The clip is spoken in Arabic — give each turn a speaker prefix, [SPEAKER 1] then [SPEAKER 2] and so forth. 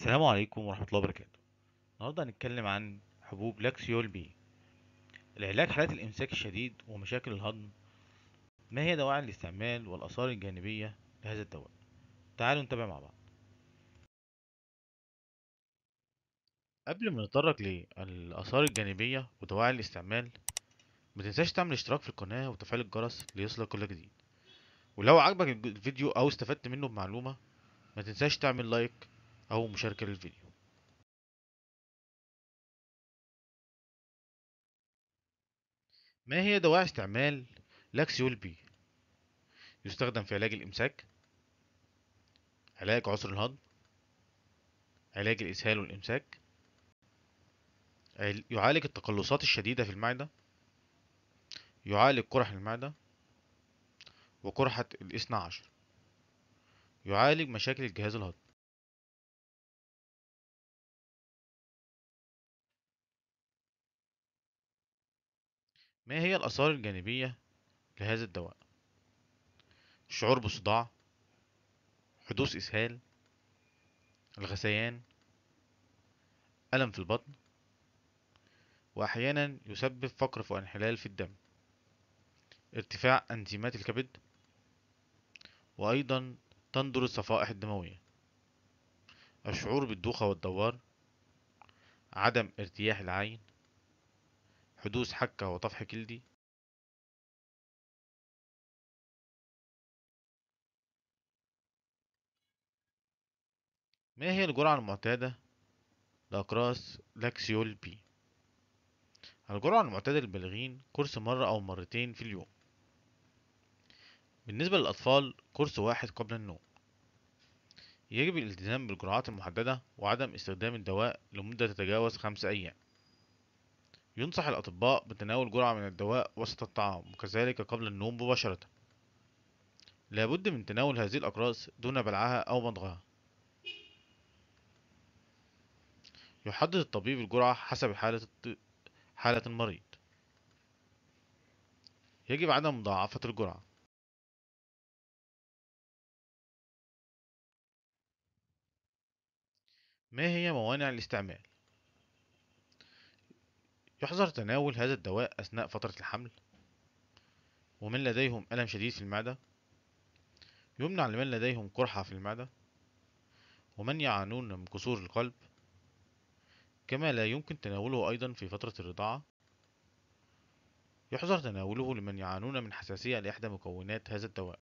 [SPEAKER 1] السلام عليكم ورحمة الله وبركاته النهاردة هنتكلم عن حبوب لاكسيول بي لعلاج حالات الإمساك الشديد ومشاكل الهضم ما هي دواعي الاستعمال والآثار الجانبية لهذا الدواء تعالوا نتابع مع بعض قبل ما نتطرق للآثار الجانبية ودواعي الاستعمال ما تنساش تعمل اشتراك في القناة وتفعيل الجرس ليصلك كل جديد ولو عجبك الفيديو أو استفدت منه بمعلومة ما تنساش تعمل لايك أو مشاركة للفيديو ما هي دواعي استعمال لاكسيول بي؟ يستخدم في علاج الإمساك علاج عسر الهضم علاج الإسهال والإمساك يعالج التقلصات الشديدة في المعدة يعالج قرح المعدة وقرحة الإثنى عشر يعالج مشاكل الجهاز الهضمي ما هي الآثار الجانبية لهذا الدواء؟ الشعور بصداع حدوث إسهال الغثيان ألم في البطن وأحيانا يسبب فقر وانحلال في الدم ارتفاع أنزيمات الكبد وأيضا تندر الصفائح الدموية الشعور بالدوخة والدوار عدم ارتياح العين حدوث حكة وطفح كلدي ما هي الجرعة المعتادة لأقراص لاكسيول بي؟ الجرعة المعتادة للبالغين قرص مرة أو مرتين في اليوم بالنسبة للأطفال قرص واحد قبل النوم يجب الالتزام بالجرعات المحددة وعدم استخدام الدواء لمدة تتجاوز خمس أيام ينصح الأطباء بتناول جرعة من الدواء وسط الطعام وكذلك قبل النوم مباشرة لابد من تناول هذه الأقراص دون بلعها أو مضغها يحدد الطبيب الجرعة حسب حالة حالة المريض يجب عدم مضاعفة الجرعة ما هي موانع الاستعمال يحظر تناول هذا الدواء أثناء فترة الحمل ومن لديهم ألم شديد في المعدة يمنع لمن لديهم قرحة في المعدة ومن يعانون من كسور القلب كما لا يمكن تناوله أيضا في فترة الرضاعة يحظر تناوله لمن يعانون من حساسية لإحدى مكونات هذا الدواء